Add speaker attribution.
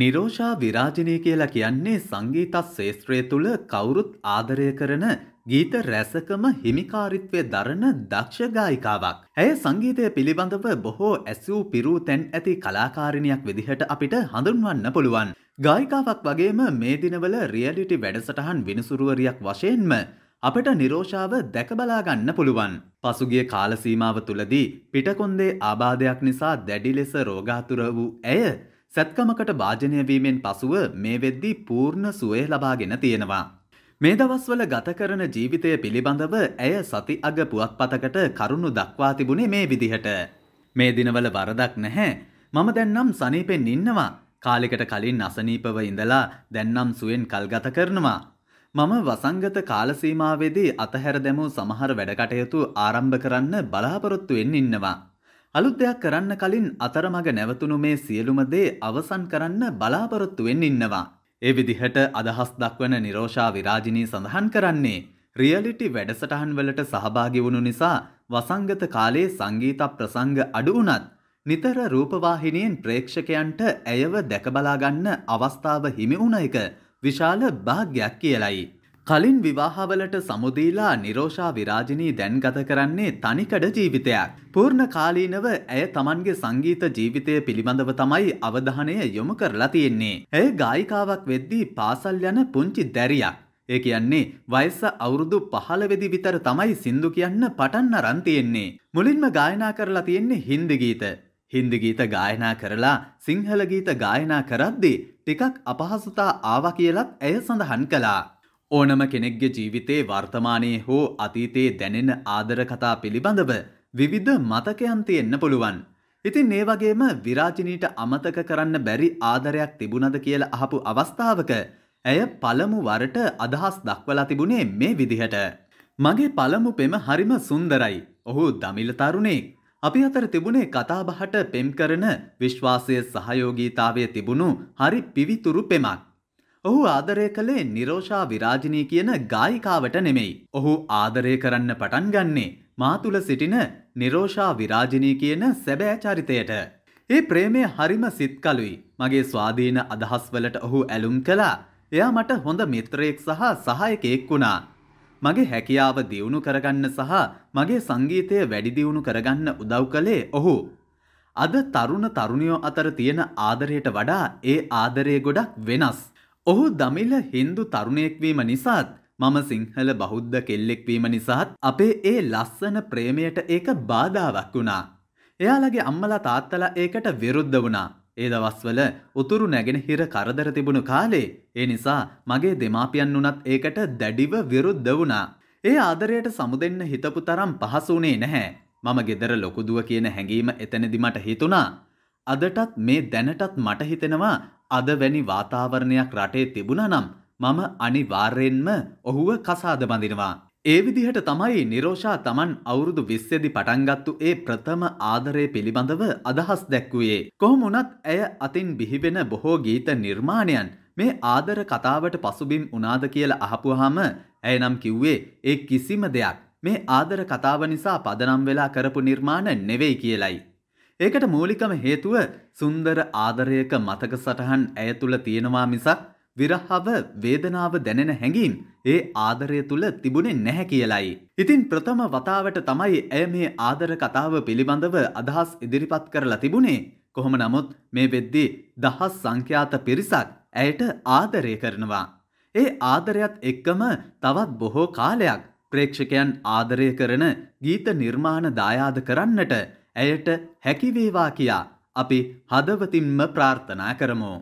Speaker 1: නිරෝෂා විරාජනය කියලා කියන්නේ සංගීතත් ශේත්‍රය තුළ කවුරුත් ආදරය කරන ගීත රැසකම හිමිකාරිත්වය දරන දක්ෂගායිකාවක්. ඇය සංගීතය පිළිබඳව බොහෝ ඇසූ පිරූ තැන් ඇති කලාකාරණයක් විදිහට අපිට හඳුන්වන්න පුළුවන්. ගායිකාවක් වගේම මේ දිනවල රියලිටි වැඩසටහන් විනිසුරුවරයක් වශයෙන්ම අපට නිරෝෂාව දැකබලාගන්න පුළුවන්. පසුගිය කාලසීමාව තුළදී පිටකොන්දේ ආබාධයක් නිසා දැඩි ලෙස රෝගාතුර වූ ඇය සැත්කමකට භාජනය වීමෙන් පසුව මේ වෙද්දී පූර්ණ සුවය ලබාගෙන තියෙනවා. මේ දවස්වල ගත කරන ජීවිතය පිළිබඳව ඇය සති අග පුවත්පතකට කරුණු දක්වා තිබුණේ මේ විදිහට. මේ දිනවල වරදක් නැහැ. මම දැන්නම් සනීපෙන් ඉන්නවා. කාලෙකට කලින් අසනීපව ඉඳලා දැන්නම් සුවෙන් කල්ගත කරනවා. මම වසංගත කාලසීමාවේදී අතහැර දැමූ සමහර වැඩකටයුතු ආරම්භ කරන්න බලාපොරොත්තුවෙන් ඉන්නවා. අලුත් දෙයක් කරන්න කලින් අතරමඟ නැවතුණු මේ සියලුම දේ අවසන් කරන්න බලාපොරොත්තුවෙන් ඉන්නවා. ඒ විදිහට අදහස් දක්වන නිරෝෂා විරාජිනී සඳහන් කරන්නේ රියලිටි වැඩසටහන් වලට සහභාගි වුණු නිසා වසංගත කාලයේ සංගීත ප්‍රසංග අඩු වුණත් නිතර රූපවාහිනියෙන් ප්‍රේක්ෂකයන්ට ඇයව දැකබලාගන්න අවස්ථාව හිමි වුණ එක විශාල භාග්‍යයක් කියලයි. කලින් විවාහවලට සමුදීලා නිරෝෂා විරාජිනී දැන් ගත කරන්නේ තනිකඩ ජීවිතයක්. පූර්ණ කාලීනව ඇය තමන්ගේ සංගීත ජීවිතය පිළිබඳව තමයි අවධානය යොමු කරලා තියෙන්නේ. ඇය ගායිකාවක් වෙද්දී පාසල් යන පුංචි දැරියක්. ඒ කියන්නේ වයස අවුරුදු පහළවෙදි විතර තමයි සින්දු කියන්න පටන්න අරන් තියෙන්නේ. මුලින්ම ගායනා කරලා තියෙන්නේ හින්දි ගීත. හින්දි ගීත ගායනා කරලා සිංහල ගීත ගායනා කරද්දී ටිකක් අපහසුතා ආවා කියලත් ඇය සඳහන් කළා. ඕනම කෙනෙක්ගේ ජීවිතේ වර්තමානයේ හෝ අතීතයේ දැනෙන ආදර කතා පිළිබඳව විවිධ මතකයන් තියෙන්න පුළුවන්. ඉතින් ඒ වගේම විරාජිනීට අමතක කරන්න බැරි ආදරයක් තිබුණද කියලා අහපු අවස්ථාවක ඇය පළමු වරට අදහස් දක්වලා තිබුණේ මේ විදිහට. මගේ පළමු පෙම හරිම සුන්දරයි. ඔහු දමිල තරුණෙක්. අපි අතර තිබුණේ කතාබහට පෙම් කරන විශ්වාසය සහයෝගීතාවය තිබුණු හරි පිවිතුරු පෙමක්. ඔහු ආදරය කළේ නිරෝෂා විරාජනී කියන ගායිකාවට නෙමෙයි. ඔහු ආදරය කරන්න පටන් ගන්නේ මා තුළ සිටින නිරෝෂා විරාජනී කියන සැබෑ චරිතයට. ඒ ප්‍රේමය හරිම සිත්කලුයි. මගේ ස්වාධීන අදහස් වලට ඔහු ඇලුම් කළා. එයා මට හොඳ මිත්‍රයෙක් සහ සහයකයෙක් වුණා. මගේ හැකියාව දියුණු කරගන්න සහ මගේ සංගීතය වැඩිදියුණු කරගන්න උදව් කළේ ඔහු. අද තරුණ තරුණියෝ අතර තියෙන ආදරයට වඩා ඒ ආදරය ගොඩක් වෙනස්. ඔහු දමිල හින්දු තරුණයෙක්වීම නිසාත් මම සිංහල බෞද්ධ කෙල්ලෙක්වීම නිසාත් අපේ ඒ ලස්සන ප්‍රේමයට ඒක බාධාවක් වුණා. එයාලගේ අම්මලා තාත්තලා ඒකට විරුද්ධ වුණා. ඒ දවස්වල උතුරු නැගෙන හිර කරදර තිබුණු කාලේ ඒ නිසා මගේ දෙමාපියන් වුණත් ඒකට දැඩිව විරුද්ධ වුණා. ඒ ආදරයට සමුදෙන්න හිතපු තරම් පහසුනේ නැහැ. මම ගෙදර ලොකුදුව කියන හැඟීම එතනදි මට හිතුණා. අදටත් මේ දැනටත් මට හිතෙනවා අද වැනි වාතාවරණයක් රටේ තිබුණා නම් මම අනිවාර්යෙන්ම ඔහුව කසාද බඳිනවා. ඒ විදිහට තමයි නිරෝෂා තමන් අවුරුදු විස්සෙදි පටන්ගත්තු ඒ ප්‍රථම ආදරය පිළිබඳව අදහස් දැක්වුවේ. කොහොමුණත් ඇය අතින් බිහිවෙන බොහෝ ගීත නිර්මාණයන් මේ ආදර කතාවට පසුබිම් උනාද කියල අහපුහම ඇය නම් කිව්වේ ඒ කිසිම දෙයක් මේ ආදර කතාව නිසා පදනම් වෙලා කරපු නිර්මාණ නෙවෙයි කියලයි. ඒකට මූලිකම හේතුව සුන්දර ආදරයක මතක සටහන් ඇය තුළ තියෙනවා මිසක් විරහව වේදනාව දැනෙන හැඟීම් ඒ ආදරය තුළ තිබුණේ නැහැ කියලයි. ඉතින් ප්‍රථම වතාවට තමයි ඇය මේ ආදර කතාව පිළිබඳව අදහස් ඉදිරිපත් කරලා තිබුණේ. කොහොම නමුත් මේ වෙද්දී දහස් සංඛ්‍යාත පිරිසක් ඇයට ආදරය කරනවා. ඒ ආදරයත් එක්කම තවත් බොහෝ කාලයක් ප්‍රේක්ෂකයන් ආදරය කරන ගීත නිර්මාණ දායාද කරන්නට ඇයට හැකිවේවා කියා අපි හදවතින්ම ප්‍රාර්ථනා කරමු.